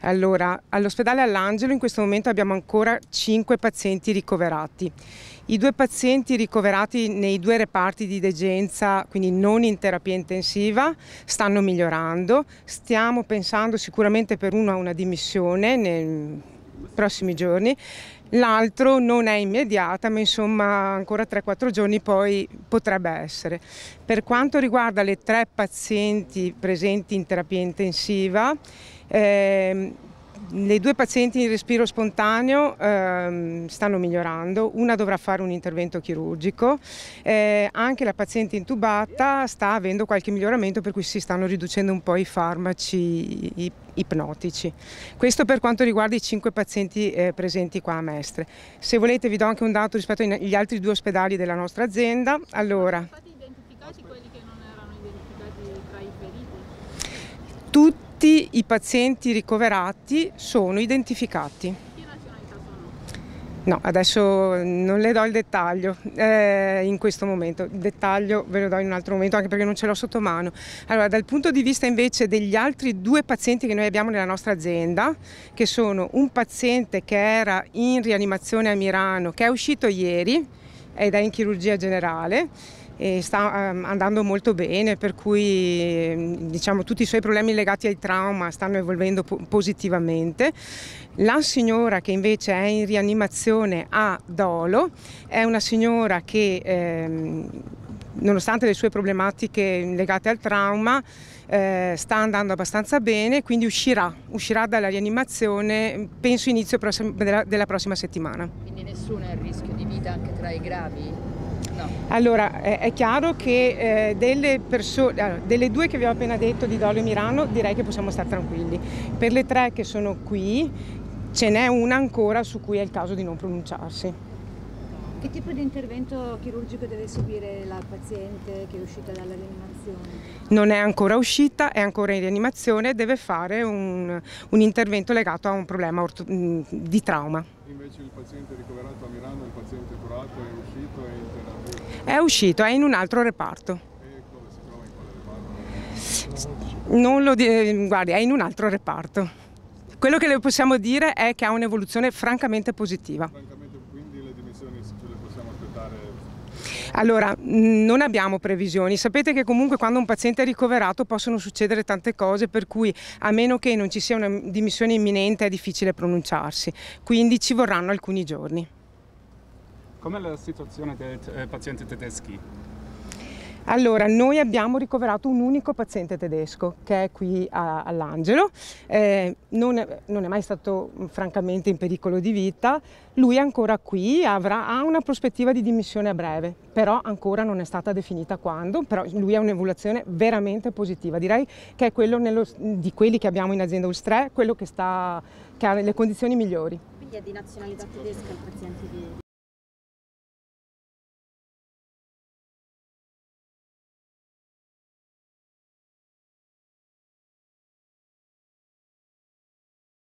Allora, all'ospedale all'Angelo in questo momento abbiamo ancora 5 pazienti ricoverati. I due pazienti ricoverati nei due reparti di degenza, quindi non in terapia intensiva, stanno migliorando. Stiamo pensando sicuramente per uno a una dimissione nel prossimi giorni, l'altro non è immediata, ma insomma ancora 3-4 giorni poi potrebbe essere. Per quanto riguarda le tre pazienti presenti in terapia intensiva, eh, le due pazienti in respiro spontaneo ehm, stanno migliorando, una dovrà fare un intervento chirurgico, eh, anche la paziente intubata sta avendo qualche miglioramento per cui si stanno riducendo un po' i farmaci i, ipnotici. Questo per quanto riguarda i cinque pazienti eh, presenti qua a Mestre. Se volete vi do anche un dato rispetto agli altri due ospedali della nostra azienda. Allora, tutti tutti i pazienti ricoverati sono identificati. No, adesso non le do il dettaglio eh, in questo momento, il dettaglio ve lo do in un altro momento anche perché non ce l'ho sotto mano. Allora, dal punto di vista invece degli altri due pazienti che noi abbiamo nella nostra azienda, che sono un paziente che era in rianimazione a Mirano, che è uscito ieri ed è in chirurgia generale, e sta ehm, andando molto bene, per cui diciamo, tutti i suoi problemi legati ai trauma stanno evolvendo positivamente. La signora che invece è in rianimazione a Dolo è una signora che ehm, nonostante le sue problematiche legate al trauma, eh, sta andando abbastanza bene, quindi uscirà, uscirà dalla rianimazione, penso inizio della, della prossima settimana. Quindi nessuno è a rischio di vita anche tra i gravi? Allora, è chiaro che eh, delle, eh, delle, due che vi ho appena detto di Dolio e Mirano direi che possiamo stare tranquilli. Per le tre che sono qui ce n'è una ancora su cui è il caso di non pronunciarsi. Che tipo di intervento chirurgico deve subire la paziente che è uscita dalla rianimazione? Non è ancora uscita, è ancora in rianimazione e deve fare un, un, intervento legato a un problema mm, di trauma. Invece il paziente ricoverato a Milano, il paziente curato è uscito? e in è uscito, è in un altro reparto. E dove si trova in quale reparto? Non lo eh, guardi, è in un altro reparto. Quello che le possiamo dire è che ha un'evoluzione francamente positiva. Francamente Allora, non abbiamo previsioni. Sapete che comunque quando un paziente è ricoverato possono succedere tante cose, per cui a meno che non ci sia una dimissione imminente è difficile pronunciarsi. Quindi ci vorranno alcuni giorni. Com'è la situazione dei eh, pazienti tedeschi? Allora, noi abbiamo ricoverato un unico paziente tedesco che è qui all'Angelo, eh, non, non, è mai stato francamente in pericolo di vita, lui è ancora qui, avrà, ha una prospettiva di dimissione a breve, però ancora non è stata definita quando, però lui ha un'evoluzione veramente positiva, direi che è quello nello, di quelli che abbiamo in azienda Ulstre, quello che, sta, che ha le condizioni migliori. Quindi è di nazionalità tedesca il paziente di...